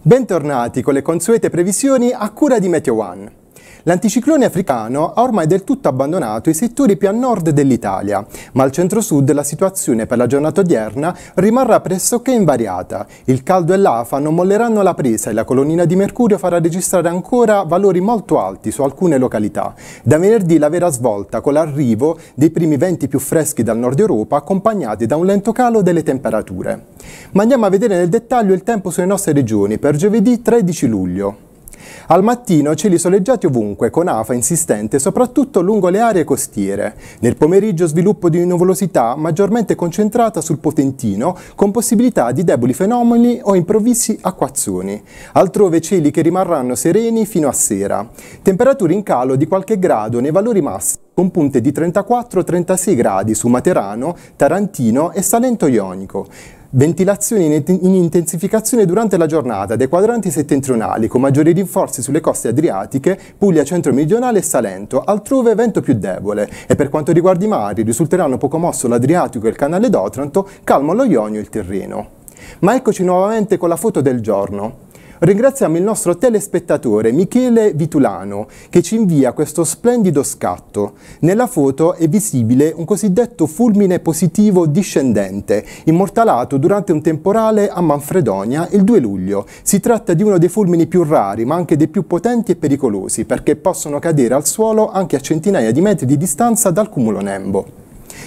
Bentornati con le consuete previsioni a cura di Meteo One. L'anticiclone africano ha ormai del tutto abbandonato i settori più a nord dell'Italia, ma al centro-sud la situazione per la giornata odierna rimarrà pressoché invariata. Il caldo e l'afa non molleranno la presa e la colonnina di mercurio farà registrare ancora valori molto alti su alcune località. Da venerdì la vera svolta con l'arrivo dei primi venti più freschi dal nord Europa accompagnati da un lento calo delle temperature. Ma andiamo a vedere nel dettaglio il tempo sulle nostre regioni per giovedì 13 luglio. Al mattino cieli soleggiati ovunque, con afa insistente soprattutto lungo le aree costiere. Nel pomeriggio sviluppo di nuvolosità maggiormente concentrata sul Potentino, con possibilità di deboli fenomeni o improvvisi acquazzoni. Altrove cieli che rimarranno sereni fino a sera. Temperature in calo di qualche grado nei valori massimi con punte di 34-36 gradi su Materano, Tarantino e Salento Ionico. Ventilazione in intensificazione durante la giornata dei quadranti settentrionali con maggiori rinforzi sulle coste adriatiche, Puglia centro-meridionale e Salento, altrove vento più debole. E per quanto riguarda i mari risulteranno poco mosso l'Adriatico e il canale d'Otranto, calmo lo Ionio e il Tirreno. Ma eccoci nuovamente con la foto del giorno. Ringraziamo il nostro telespettatore Michele Vitulano che ci invia questo splendido scatto. Nella foto è visibile un cosiddetto fulmine positivo discendente, immortalato durante un temporale a Manfredonia il 2 luglio. Si tratta di uno dei fulmini più rari, ma anche dei più potenti e pericolosi, perché possono cadere al suolo anche a centinaia di metri di distanza dal cumulo Nembo.